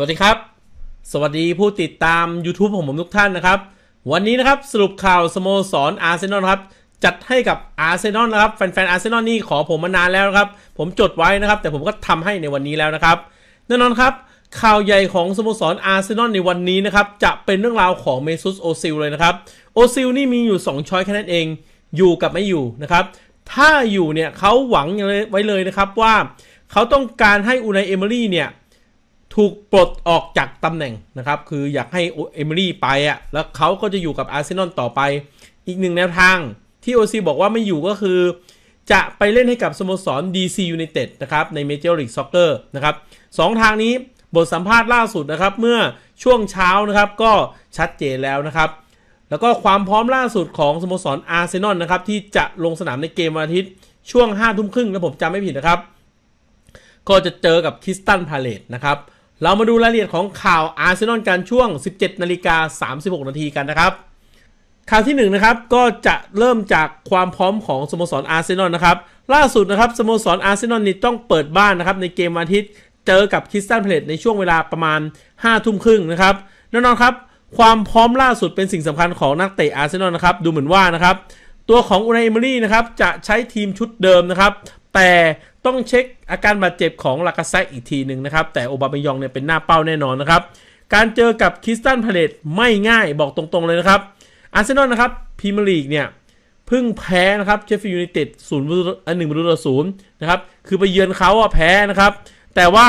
สวัสดีครับ สวัสดีผู้ติดตาม YouTube ของผมทุกท่านนะครับ วันนี้นะครับสรุปข่าวสโมสรอาร์เซนอลครับจัดให้กับอาร์เซนอลนะครับแฟนๆอาร์เซนอลนี่ขอผมมานานแล้วครับ ผมจดไว้นะครับแต่ผมก็ทำให้ในวันนี้แล้วนะครับแน่นอนครับ ข่าวใหญ่ของสโมสรอาร์เซนอลในวันนี้นะครับจะเป็นเรื่องราวของเมซุสโอซิลเลยนะครับโอซิลนี่มีอยู่ 2 ช้อยแค่นั้นเองอยู่กับไม่อยู่นะครับถ้าอยู่เนี่ยเขาหวังไว้เลยนะครับว่าเขาต้องการให้อูนายเอเมอรี่เนี่ยถูกปลดออกจากตำแหน่งนะครับ คืออยากให้เอมิลี่ไปอะ่ะแล้วเขาก็จะอยู่กับอาร์เซนอลต่อไปอีกหนึ่งแนวทางที่โอซีบอกว่าไม่อยู่ก็คือ จะไปเล่นให้กับสโมสร DC United นะครับ ในเ a j o r l e กซ็อกเกอร์นะครับสองทางนี้บทสัมภาษณ์ล่าสุดนะครับ เมื่อช่วงเช้านะครับก็ชัดเจนแล้วนะครับ แล้วก็ความพร้อมล่าสุดของสโมสรอาร์เซนอลนะครับ ที่จะลงสนามในเกมวันอาทิตย์ช่วง5ทุ่มครึ่งถ้าผมจำไม่ผิดนะครับก็จะเจอกับคิสตันพาเลตนะครับเรามาดูรายละเอียดของข่าวอาร์เซนอลกันช่วง 17 นาฬิกา 36 นาทีกันนะครับข่าวที่1นนะครับก็จะเริ่มจากความพร้อมของ สโมสร อาร์เซนอลนะครับ ล่าสุดนะครับ สโมสร อาร์เซนอลนี่ต้องเปิดบ้านนะครับในเกมวันอาทิตย์เจอกับคริสตันเพลตในช่วงเวลาประมาณ 5 ทุ่มครึ่งนะครับแน่นอนครับ ความพร้อมล่าสุดเป็นสิ่งสำคัญของนักเตะอาร์เซนอลนะครับดูเหมือนว่านะครับตัวของอุนายเอมรี่นะครับจะใช้ทีมชุดเดิมนะครับ แต่ต้องเช็คอาการบาดเจ็บของลากาเซอีกทีหนึ่งนะครับ แต่โอบาเมยองเนี่ยเป็นหน้าเป้าแน่นอนนะครับ การเจอกับคริสตันพาเลตไม่ง่ายบอกตรงๆ เลยนะครับอาร์เซนอลนะครับพรีเมียร์ลีกเนี่ยพึ่งแพ้นะครับเชฟฟิลด์ยูไนเต็ดศูนย์อันหนึ่งประตูต่อศูนย์นะครับ คือไปเยือนเขาอ่ะแพ้นะครับ แต่ว่า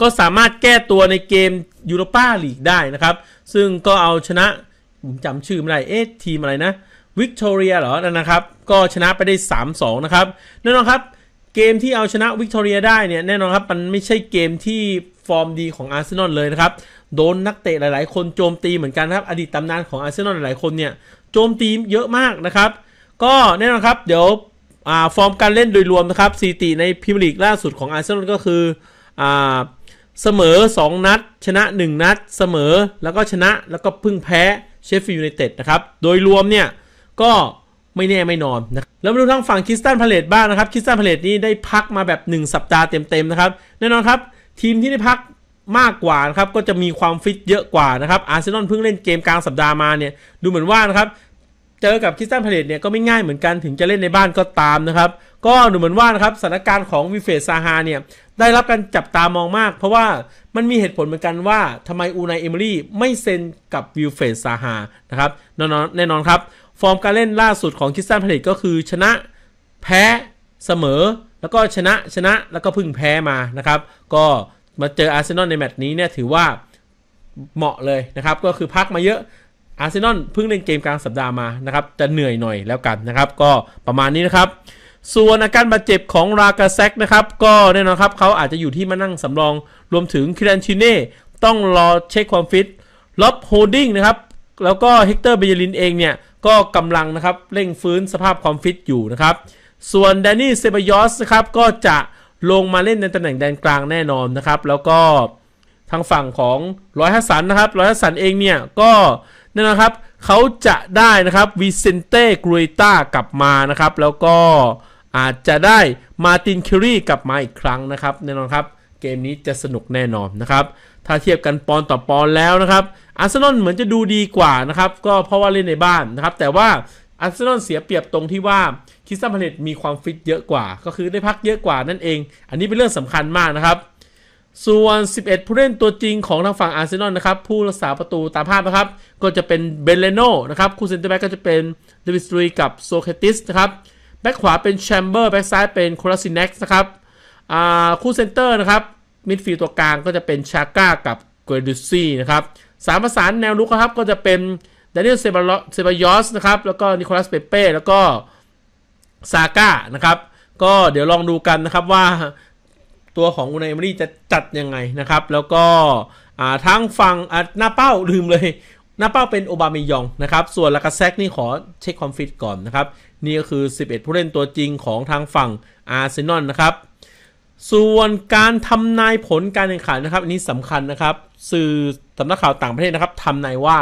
ก็สามารถแก้ตัวในเกมยูโรป้าลีกได้นะครับ ซึ่งก็เอาชนะผมจำชื่อไม่ได้ เอ๊ะทีมอะไรนะวิกตอเรียเหรอนะครับก็ชนะไปได้ 3-2 นะครับแน่นอนครับเกม ที่เอาชนะวิกตอเรียได้เนี่ยแน่นอนครับมันไม่ใช่เกมที่ฟอร์มดีของอาร์เซนอลเลยนะครับ โดน นักเตะหลาย ๆ คนโจมตีเหมือนกันครับ อดีตตำนานของอาร์เซนอลหลายๆคนเนี่ยโจมตีเยอะมากนะครับ ก็แน่นอนครับ เดี๋ยวฟอร์มการเล่นโดยรวมนะครับสถิติในพรีเมียร์ลีก ล่าสุดของอาร์เซนอลก็คืออเสมอ 2 นัด ชนะ 1 นัด เสมอแล้วก็ชนะแล้วก็พึ่งแพ้เชฟฟิลด์ยูไนเต็ดนะครับโดยรวมเนี่ยก็ไม่แน่ไม่นอนนะแล้วมาดูทางฝั่งคริสตันพาเลตบ้างนะครับคริสตันพาเลตนี้ได้พักมาแบบ1 สัปดาห์เต็มๆนะครับแน่นอนครับทีมที่ได้พักมากกว่านะครับก็จะมีความฟิตเยอะกว่านะครับอาร์เซนอลเพิ่งเล่นเกมกลางสัปดาห์มาเนี่ยดูเหมือนว่านะครับเจอกับคริสตันพาเลตเนี่ยก็ไม่ง่ายเหมือนกันถึงจะเล่นในบ้านก็ตามนะครับก็ดูเหมือนว่านะครับสถานการณ์ของวิเฟสซาฮาเนี่ยได้รับการจับตามองมาก เพราะว่ามันมีเหตุผลเหมือนกันว่าทำไมอูนายเอมิลี่ไม่เซ็นกับวิเฟสซาฮานะครับแน่นอนแน่นอนครับฟอร์มการเล่นล่าสุดของคิสตันพาเลตก็คือชนะแพ้เสมอ แล้วก็ชนะชนะแล้วก็พึ่งแพ้มานะครับก็มาเจออาร์เซนอลในแมตช์นี้เนี่ยถือว่าเหมาะเลยนะครับก็คือพักมาเยอะอาร์เซนอลเพิ่งเล่นเกมกลางสัปดาห์มานะครับจะเหนื่อยหน่อยแล้วกันนะครับก็ประมาณนี้นะครับ ส่วนอาการบาดเจ็บของรากาแซกนะครับก็แน่นอนครับเขาอาจจะอยู่ที่มานั่งสำรองรวมถึงคิรันชิเน่ต้องรอเช็คความฟิตล็อบโฮดดิ้งนะครับแล้วก็เฮกเตอร์เบยลินเองเนี่ยก็กำลังนะครับเร่งฟื้นสภาพความฟิตอยู่นะครับส่วนแดนนี่เซบายอสนะครับก็จะลงมาเล่นในตำแหน่งแดนกลางแน่นอนนะครับ แล้วก็ทางฝั่งของร้อยฮัสสันนะครับร้อยฮัสสันเองเนี่ยก็นั่นนะครับเขาจะได้นะครับวิเซนเต้กรุยต้ากลับมานะครับ แล้วก็อาจจะได้มาตินคิรีกลับมาอีกครั้งนะครับแน่นอนครับ เกมนี้จะสนุกแน่นอนนะครับถ้าเทียบกันปอนต่อปอนแล้วนะครับ อาร์เซนอลเหมือนจะดูดีกว่านะครับ ก็เพราะว่าเล่นในบ้านนะครับ แต่ว่าอาร์เซนอลเสียเปรียบตรงที่ว่า คริสตัลพาเลตมีความฟิตเยอะกว่า ก็คือได้พักเยอะกว่านั่นเอง อันนี้เป็นเรื่องสำคัญมากนะครับ ส่วน 11 ผู้เล่นตัวจริงของทางฝั่งอาร์เซนอลนะครับ ผู้รักษาประตูตามภาพนะครับ ก็จะเป็นเบเลโนนะครับ คู่เซนเตอร์แบ็กก็จะเป็นเดวิสตรยกับโซเคติสนะครับ แบ็กขวาเป็นแชมเบอร์ แบ็กซ้ายเป็นโคลาซินเน็กซ์นะครับคู่เซนเตอร์นะครับมิดฟิลด์ตัวกลางก็จะเป็นชาก้ากับเกรดูซี่นะครับสามประสานแนวลุกครับก็จะเป็นดานิเอลเซบาเซบายอสนะครับ แล้วก็นิโคลัสเปเป้แล้วก็ซาก้านะครับ ก็เดี๋ยวลองดูกันนะครับว่า ตัวของอุนายเอมรี่จะจัดยังไงนะครับ แล้วก็ทั้งฝั่งหน้าเป้าลืมเลยหน้าเป้าเป็นโอบามยองนะครับ ส่วนลากาแซกนี่ขอเช็คความฟิตก่อนนะครับ นี่ก็คือ 11 ผู้เล่นตัวจริงของทางฝั่งอาร์เซนอลนะครับส่วนการทำนายผลการแข่งขันนะครับอันนี้สำคัญนะครับ สื่อสำนักข่าวต่างประเทศนะครับทำนายว่า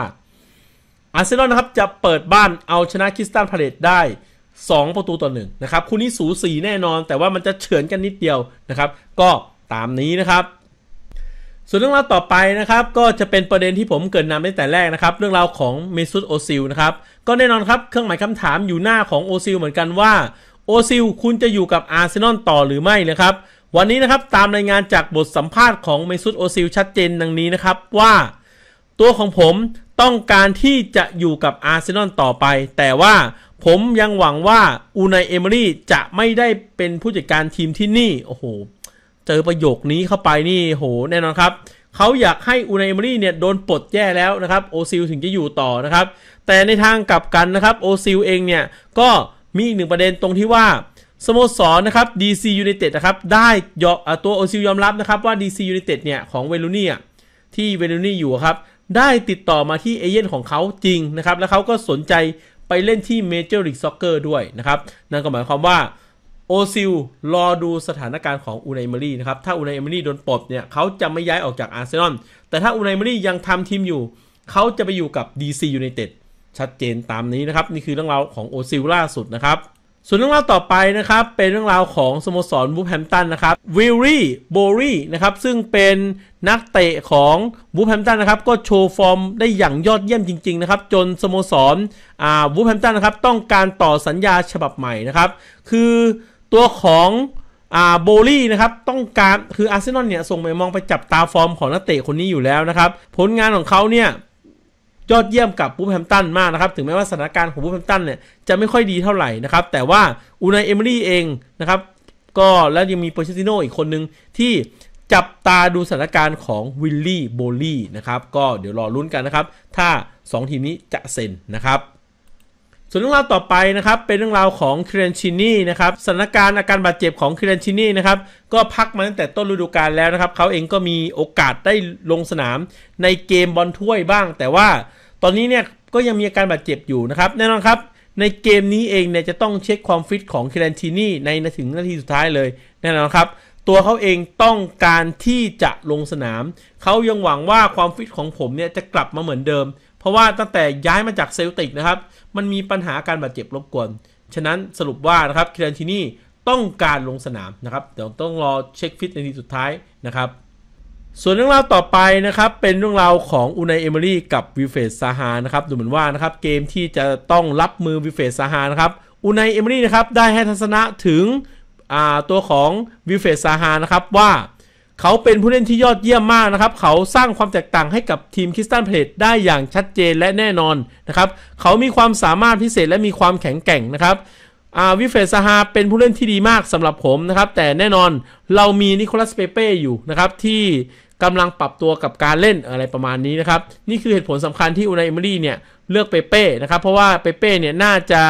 อาร์เซนอลนะครับจะเปิดบ้านเอาชนะคริสตันพาเลตได้ 2 ประตูต่อหนึ่งนะครับคู่นี้สูสีแน่นอน แต่ว่ามันจะเฉือนกันนิดเดียวนะครับ ก็ตามนี้นะครับ ส่วนเรื่องราวต่อไปนะครับ ก็จะเป็นประเด็นที่ผมเกิดนำตั้งแต่แรกนะครับ เรื่องราวของเมซุตโอซิลนะครับก็แน่นอนครับเครื่องหมายคำถามอยู่หน้าของโอซิลเหมือนกันว่าโอซิลคุณจะอยู่กับอาร์เซนอลต่อหรือไม่นะครับวันนี้นะครับตามรายงานจากบทสัมภาษณ์ของเมซุตโอซิลชัดเจนดังนี้นะครับว่าตัวของผมต้องการที่จะอยู่กับอาร์เซนอลต่อไปแต่ว่าผมยังหวังว่าอูนายเอเมรี่จะไม่ได้เป็นผู้จัดการทีมที่นี่โอ้โหเจอประโยคนี้เข้าไปนี่โหแน่นอนครับเขาอยากให้อูนายเอเมรี่เนี่ยโดนปลดแย่แล้วนะครับโอซิลถึงจะอยู่ต่อนะครับแต่ในทางกลับกันนะครับโอซิลเองเนี่ยก็มีอีกหนึ่งประเด็นตรงที่ว่าสโมสรนะครับ DC United นะครับ ได้ยอตัวโอซิลยอมรับนะครับว่า DC United เนี่ย ของเวลูนี่ที่เวลูนี่อยู่ครับ ได้ติดต่อมาที่เอเย่นของเขาจริงนะครับ แล้วเขาก็สนใจไปเล่นที่เมเจอร์ลิกซ็อกเกอร์ด้วยนะครับ นั่นก็หมายความว่าโอซิลรอดูสถานการณ์ของอูนายมารีนะครับ ถ้าอูนายมารีโดนปลดเนี่ยเขาจะไม่ย้ายออกจากอาร์เซนอลแต่ถ้าอูนายมารียังทำทีมอยู่เขาจะไปอยู่กับ DC United ชัดเจนตามนี้นะครับนี่คือเรื่องราวของโอซิลล่าสุดนะครับส่วนเรื่องราวต่อไปนะครับเป็นเรื่องราวของสโมสรวูฟแฮมตันนะครับวิลลี่โบรีนะครับซึ่งเป็นนักเตะของวูฟแฮมตันนะครับก็โชว์ฟอร์มได้อย่างยอดเยี่ยมจริงๆนะครับจนสโมสรอ่าวูฟแฮมตันนะครับต้องการต่อสัญญาฉบับใหม่นะครับ คือตัวของอ่าโบลี่นะครับ ต้องการคืออาร์เซนอลเนี่ยส่งไปมองไปจับตาฟอร์มของนักเตะคนนี้อยู่แล้วนะครับ ผลงานของเขาเนี่ยยอดเยี่ยมกับบูมแฮมตันมากนะครับ ถึงแม้ว่าสถานการณ์ของบูมแฮมตันเนี่ย จะไม่ค่อยดีเท่าไหร่นะครับ แต่ว่าอูนายเอมิรี่เองนะครับก็แล้วยังมีโปเชติโนอีกคนนึงที่จับตาดูสถานการณ์ของวิลลี่โบลี่นะครับก็เดี๋ยวรอลุ้นกันนะครับ ถ้า 2 ทีมนี้จะเซ็นนะครับ ส่วนเรื่องราวต่อไปนะครับ เป็นเรื่องราวของเครนชินีนะครับสถานการณ์อาการบาดเจ็บของเครนชินีนะครับ ก็พักมาตั้งแต่ต้นฤดูกาลแล้วนะครับ เขาเองก็มีโอกาสได้ลงสนามในเกมบอลถ้วยบ้าง แต่ว่าตอนนี้เนี่ยก็ยังมีอาการบาดเจ็บอยู่นะครับ แน่นอนครับ ในเกมนี้เองเนี่ยจะต้องเช็คความฟิตของเคลนทีนี่ในถึงนาทีสุดท้ายเลย แน่นอนครับ ตัวเขาเองต้องการที่จะลงสนาม เขายังหวังว่าความฟิตของผมเนี่ยจะกลับมาเหมือนเดิม เพราะว่าตั้งแต่ย้ายมาจากเซลติกนะครับมันมีปัญหาการบาดเจ็บรบกวนฉะนั้นสรุปว่านะครับเคลนทีนี่ต้องการลงสนามนะครับเดี๋ยวต้องรอเช็คฟิตในทีสุดท้ายนะครับส่วนเรื่องราวต่อไปนะครับเป็นเรื่องราวของอุนายเอมอรี่กับวิเฟสซาฮานะครับดูเหมือนว่านะครับเกมที่จะต้องรับมือวิเฟสซาฮานะครับอุนายเอมอรี่นะครับได้ให้ทัศนะถึงตัวของวิเฟสซาฮานะครับว่าเขาเป็นผู้เล่นที่ยอดเยี่ยมมากนะครับเขาสร้างความแตกต่างให้กับทีมคริสตันเพลทได้อย่างชัดเจนและแน่นอนนะครับ เขามีความสามารถพิเศษและมีความแข็งแกร่งนะครับอวิเฟซาฮาเป็นผู้เล่นที่ดีมากสำหรับผมนะครับ แต่แน่นอนเรามีนิโคลัสเปเป้อยู่นะครับ ที่กำลังปรับตัวกับการเล่นอะไรประมาณนี้นะครับ นี่คือเหตุผลสำคัญที่อุนายเอมรี่เนี่ยเลือกเปเป้นะครับ เพราะว่าเปเป้เนี่ยน่าจะ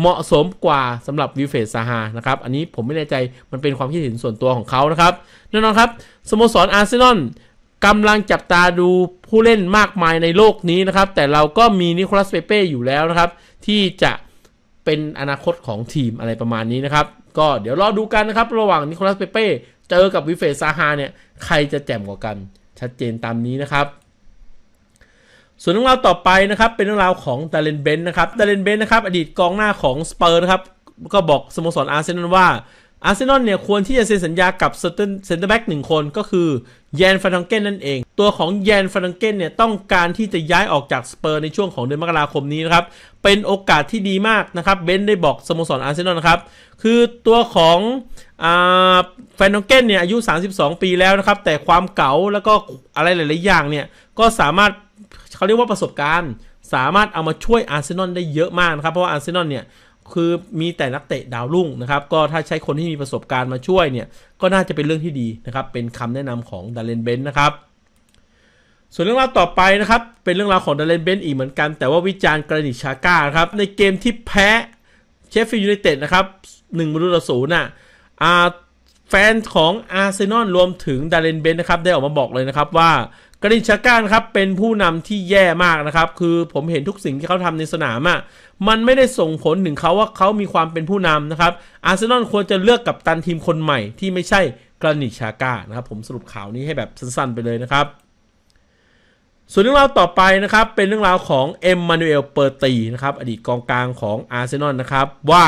เหมาะสมกว่าสำหรับวิเฟสซาฮานะครับ อันนี้ผมไม่แน่ใจมันเป็นความคิดเห็นส่วนตัวของเขานะครับ แน่นอนครับสโมสรอาร์เซนอลกำลังจับตาดูผู้เล่นมากมายในโลกนี้นะครับแต่เราก็มีนิโคลัสเปเป้อยู่แล้วนะครับ ที่จะเป็นอนาคตของทีมอะไรประมาณนี้นะครับ ก็เดี๋ยวรอดูกันนะครับระหว่างนิโคลัสเปเป้เจอกับวิเฟซาฮาเนี่ย ใครจะแจ่มกว่ากันชัดเจนตามนี้นะครับ ส่วนเรื่องราวต่อไปนะครับเป็นเรื่องราวของดาเลนเบนนะครับดาเลนเบนนะครับอดีตกองหน้าของสเปอร์นะครับก็บอกสโมสรอาร์เซนอลว่าอาร์เซนอลเนี่ยควรที่จะเซ็นสัญญากับเซนเตอร์แบ็กหนึ่งคนก็คือแยนฟานังเกนนั่นเอง ตัวของแยนฟานังเกนเนี่ยต้องการที่จะย้ายออกจากสเปอร์ในช่วงของเดือนมกราคมนี้นะครับ เป็นโอกาสที่ดีมากนะครับ เบนได้บอกสโมสรอาร์เซนอลนะครับ คือตัวของแฟนนองเกนเนี่ยอายุ 32 ปีแล้วนะครับ แต่ความเก๋าแล้วก็อะไรหลาย ๆ อย่างเนี่ย ก็สามารถเขาเรียกว่าประสบการณ์ สามารถเอามาช่วยอาร์เซนอลได้เยอะมากนะครับเพราะว่าอาร์เซนอลเนี่ยคือมีแต่นักเตะดาวรุ่งนะครับ ก็ถ้าใช้คนที่มีประสบการณ์มาช่วยเนี่ย ก็น่าจะเป็นเรื่องที่ดีนะครับ เป็นคำแนะนำของดาเลนเบนนะครับ ส่วนเรื่องราวต่อไปนะครับ เป็นเรื่องราวของดาเลนเบนอีกเหมือนกัน แต่ว่าวิจารณ์กรณิชาก้าครับ ในเกมที่แพ้เชฟฟิลด์ยูไนเต็ดนะครับหนึ่งมรุตศูนย์น่ะแฟนของอาร์เซนอลรวมถึงดาเลนเบนนะครับได้ออกมาบอกเลยนะครับว่ากรินชาก้านครับเป็นผู้นำที่แย่มากนะครับ คือผมเห็นทุกสิ่งที่เขาทำในสนามอะ่ะมันไม่ได้ส่งผลถึงเขาว่าเขามีความเป็นผู้นำนะครับ อาร์เซนอลควรจะเลือกกับตันทีมคนใหม่ที่ไม่ใช่กรินชาก้านะครับ ผมสรุปข่าวนี้ให้แบบสั้นๆไปเลยนะครับ ส่วนเรื่องราวต่อไปนะครับ เป็นเรื่องราวของเอ็มมานูเอลเปอร์ตีนะครับ อดีตกองกลางของอาร์เซนอลนะครับว่า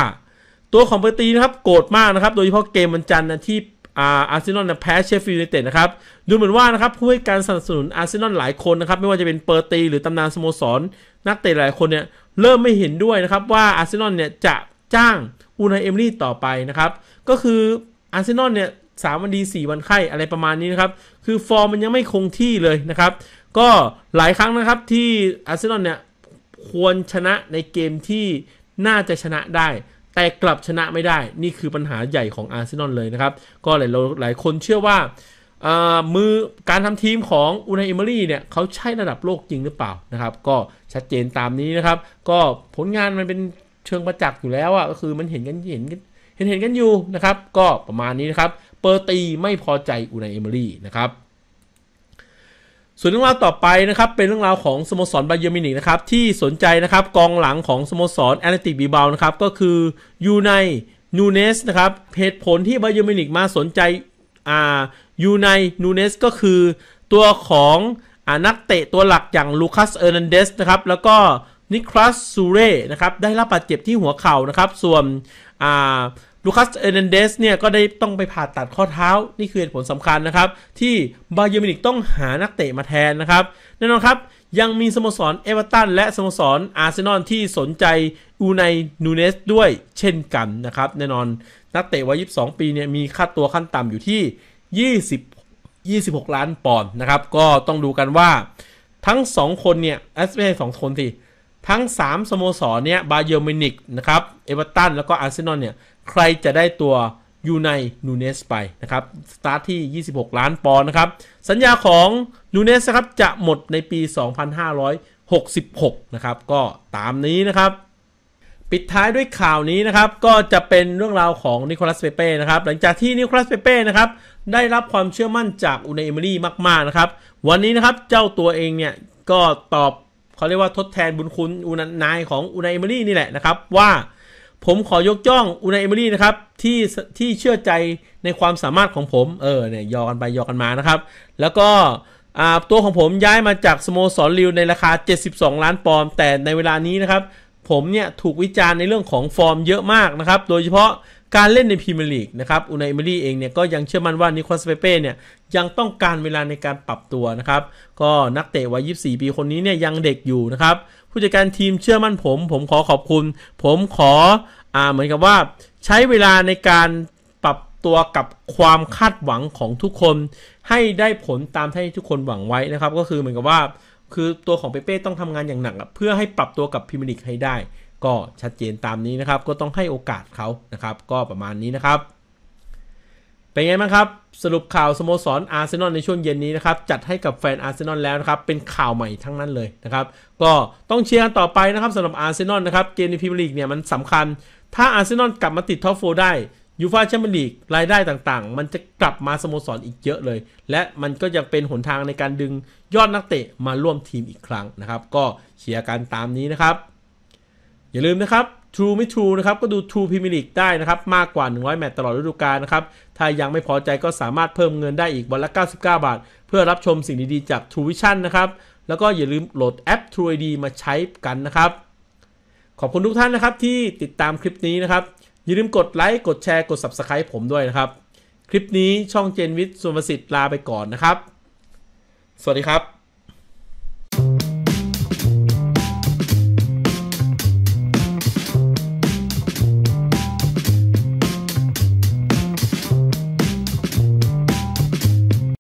ตัวของเปอร์ตีนะครับโกรธมากนะครับโดยเฉพาะเกมวันจันทร์ที่อาร์เซนอลแพ้เชฟฟิลด์ยูไนเต็ดนะครับ ดูเหมือนว่านะครับผู้ให้การสนับสนุนอาร์เซนอลหลายคนนะครับ ไม่ว่าจะเป็นเปอร์ตีหรือตำนานสโมสรนนักเตะหลายคนเนี่ย เริ่มไม่เห็นด้วยนะครับว่าอาร์เซนอลเนี่ย จะจ้างอูนายเอมรี่ต่อไปนะครับ ก็คืออาร์เซนอลเนี่ยสามวันดี 4 วันไข้อะไรประมาณนี้นะครับ คือฟอร์มมันยังไม่คงที่เลยนะครับก็หลายครั้งนะครับที่อาร์เซนอลเนี่ยควรชนะในเกมที่น่าจะชนะได้แต่กลับชนะไม่ได้ นี่คือปัญหาใหญ่ของอาร์เซนอลเลยนะครับ ก็หลายหลายคนเชื่อว่ามือการทำทีมของอุนายเอมอรี่เนี่ยเขาใช่ระดับโลกจริงหรือเปล่านะครับ ก็ชัดเจนตามนี้นะครับ ก็ผลงานมันเป็นเชิงประจักษ์อยู่แล้วอะก็คือมันเห็นกันเห็นกันเห็นเห็นกันอยู่นะครับ ก็ประมาณนี้นะครับ เปอร์ตีไม่พอใจอุนายเอมอรี่นะครับส่วนเรื่องราวต่อไปนะครับเป็นเรื่องราวของสโมสรบาเยอร์มินิกนะครับที่สนใจนะครับกองหลังของสโมสรแอตเลติกบีบานะครับก็คือยูไนนูเนสนะครับเหตุผลที่บาเยอร์มินิกมาสนใจอ่ายูไนนูเนสก็คือตัวของอนักเตะตัวหลักอย่างลูคัสเออร์นันเดสนะครับแล้วก็นิคลัสซูเร่นะครับได้รับบาดเจ็บที่หัวเข่านะครับส่วนอ่าลูคัส เอเดนเดส เนี่ย ก็ได้ต้องไปผ่าตัดข้อเท้า นี่คือเหตุผลสำคัญนะครับ ที่บาเยอร์มินิกต้องหานักเตะมาแทนนะครับ แน่นอนครับ ยังมีสโมสรเอเวอร์ตันและสโมสรอาร์เซนอลที่สนใจอูไนนูเนส ด้วยเช่นกันนะครับ แน่นอน นักเตะวัย22 ปีเนี่ย มีค่าตัวขั้นต่ำอยู่ที่20 26ล้านปอนด์นะครับ ก็ต้องดูกันว่าทั้ง 2 คนเนี่ยเอสเปสองคนสิทั้ง 3สโมสรเนี่ยบาเยอร์มินิกนะครับ เอเวอร์ตัน แล้วก็อาร์เซนอล เนี่ยใครจะได้ตัวยูไนนูเนสไปนะครับ สตาร์ทที่ 26 ล้านปอนด์นะครับ สัญญาของนูเนสครับจะหมดในปี 2566 นะครับก็ตามนี้นะครับ ปิดท้ายด้วยข่าวนี้นะครับ ก็จะเป็นเรื่องราวของนิโคลัสเปเป้นะครับ หลังจากที่นิโคลัสเปเป้นะครับ ได้รับความเชื่อมั่นจากอุนเอมิลี่มาก ๆ นะครับ วันนี้นะครับเจ้าตัวเองเนี่ยก็ตอบเขาเรียกว่าทดแทนบุญคุณอุนนายของอุนเอมิลี่นี่แหละนะครับว่าผมขอยกย่องอูนายเอมิลี่นะครับที่ที่เชื่อใจในความสามารถของผม เออเนี่ยยอกันไป ยอกันมานะครับ แล้วก็ตัวของผมย้ายมาจากสโมสรลิวในราคา 72 ล้านปอนด์แต่ในเวลานี้นะครับ ผมเนี่ยถูกวิจารณ์ในเรื่องของฟอร์มเยอะมากนะครับ โดยเฉพาะการเล่นในพรีเมียร์ลีกนะครับอูนายเอมิลี่เองเนี่ยก็ยังเชื่อมั่นว่า นิโคลัสเปเป้เนี่ยยังต้องการเวลาในการปรับตัวนะครับ ก็นักเตะวัย 24 ปีคนนี้เนี่ยยังเด็กอยู่นะครับผู้จัดการทีมเชื่อมั่นผม ผมขอขอบคุณ ผมขออ่าเหมือนกับว่าใช้เวลาในการปรับตัวกับความคาดหวังของทุกคน ให้ได้ผลตามที่ทุกคนหวังไว้นะครับ ก็คือเหมือนกับว่าคือตัวของเปเป้ต้องทำงานอย่างหนัก เพื่อให้ปรับตัวกับพิมลิกให้ได้ ก็ชัดเจนตามนี้นะครับ ก็ต้องให้โอกาสเขานะครับ ก็ประมาณนี้นะครับเป็นไงบ้างครับสรุปข่าวสโมสรอาร์เซนอลในช่วงเย็นนี้นะครับ จัดให้กับแฟนอาร์เซนอลแล้วนะครับ เป็นข่าวใหม่ทั้งนั้นเลยนะครับ ก็ต้องเชียร์กันต่อไปนะครับสำหรับอาร์เซนอลนะครับ เกมในพรีเมียร์ลีกเนี่ยมันสำคัญ ถ้าอาร์เซนอลกลับมาติดท็อปโฟได้ยูฟาแชมเปี้ยนลีกรายได้ต่างๆ มันจะกลับมาสโมสรออีกเยอะเลย และมันก็ยังเป็นหนทางในการดึงยอดนักเตะมาร่วมทีมอีกครั้งนะครับ ก็เชียร์กันตามนี้นะครับ อย่าลืมนะครับ True ไม่ True นะครับ ก็ดู True Premier League ได้นะครับ มากกว่า 100แมตช์ตลอดฤดูกาลนะครับ ถ้ายังไม่พอใจก็สามารถเพิ่มเงินได้อีกวันละ 99 บาท เพื่อรับชมสิ่งดีๆจาก True Vision นะครับ แล้วก็อย่าลืมโหลดแอป True ID มาใช้กันนะครับ ขอบคุณทุกท่านนะครับที่ติดตามคลิปนี้นะครับ อย่าลืมกดไลค์กดแชร์กด Subscribe ผมด้วยนะครับ คลิปนี้ช่องเจนวิทย์สุวรรณสิทธิ์ลาไปก่อนนะครับ สวัสดีครับ